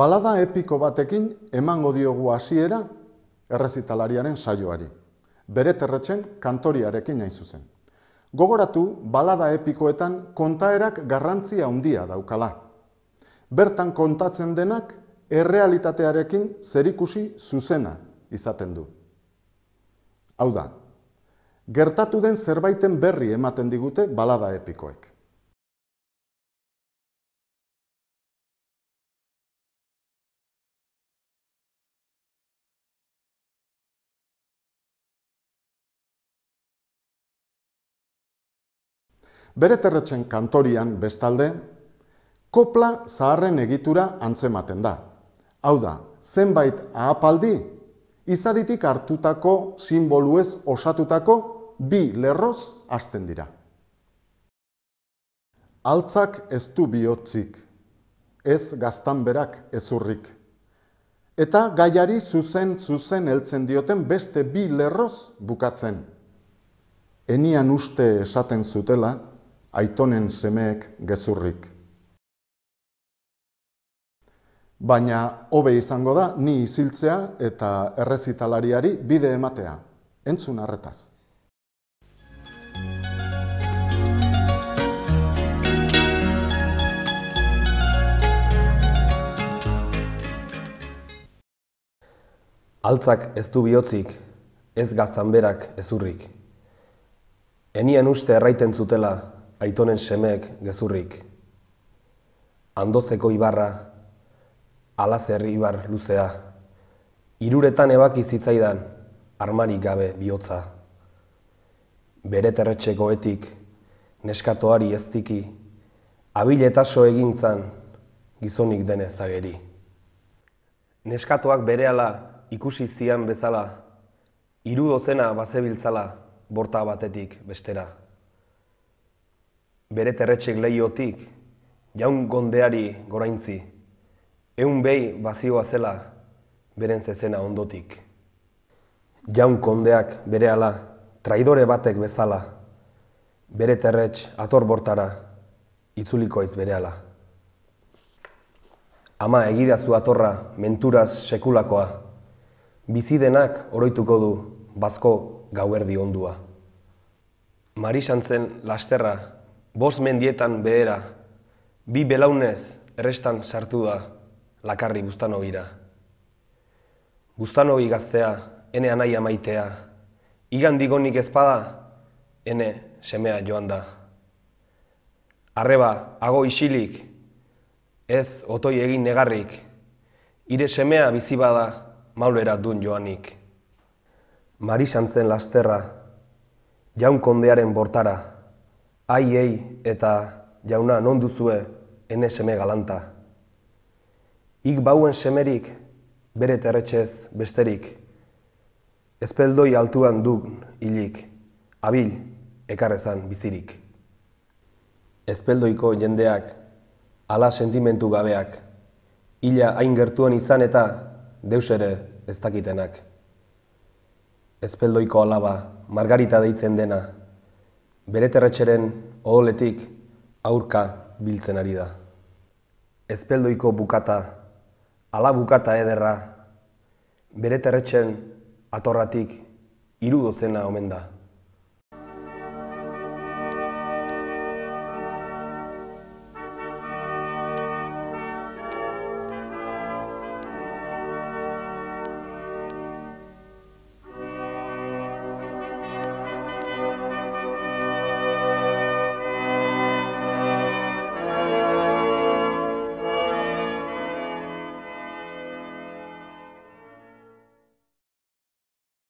Balada epiko batekin emango diogu hasiera errezitalariaren saioari. Bere terretzen kantoriarekin hain zuzen. Gogoratu balada epikoetan kontaerak garrantzia handia daukala. Bertan kontatzen denak errealitatearekin zerikusi zuzena izaten du. Hau da, gertatu den zerbaiten berri ematen digute balada epikoek. Bere terretzen kantorian bestalde, kopla zaharren egitura antzematen da. Hau da, zenbait ahapaldi, izaditik hartutako simboluez osatutako bi lerroz hasten dira. Altzak ez du bihotzik, ez gaztan berak ezurrik. Eta gaiari zuzen zuzen heltzen dioten beste bi lerroz bukatzen. Enian uste esaten zutela, aitonen semeek gezurrik. Baina hobe izango da ni iziltzea eta errezitalariari bide ematea. Entzun harretaz. Altzak ez du bihotzik, ez gaztan berak ezurrik. Enian uste erraiten zutela aitonen semeek gezurrik. Andozeko ibarra, alazerri ibar luzea, iruretan ebaki zitzaidan armarik gabe bihotza. Bere neskatoari eztiki, tiki, abil etaso egintzan gizonik denez zageri. Neskatoak berehala ikusi zian bezala, iru dozena bazebiltzala borta batetik bestera bere terretxek lehiotik, jaun gondeari goraintzi, eun behi bazioa zela beren zezena ondotik. Jaun kondeak bere ala, traidore batek bezala, bere terretx ator bortara, itzulikoiz bere ala. Ama egidazu atorra menturaz sekulakoa, bizidenak oroituko du bazko gauerdi ondua. Marisan zen lasterra bost mendietan behera, bi belaunez errestan sartu da lakarri guztan hogira. gaztea, ene anai amaitea, igan digonik ezpada, ene semea joan da. Arreba, ago isilik, ez otoi egin negarrik, ire semea bizi bada maulera dun joanik. Marisantzen zen lasterra, jaun kondearen bortara, Ai, ei, eta jauna non duzue ene galanta. Ik bauen semerik bere terretxez besterik. Ezpeldoi altuan dug hilik, abil ekarrezan bizirik. Ezpeldoiko jendeak, ala sentimentu gabeak, hila hain gertuan izan eta deus ere ez dakitenak. Ezpeldoiko alaba, margarita deitzen dena, bere terratxeren odoletik aurka biltzen ari da. Ezpeldoiko bukata, ala bukata ederra, bere terratxen atorratik irudozena omen da.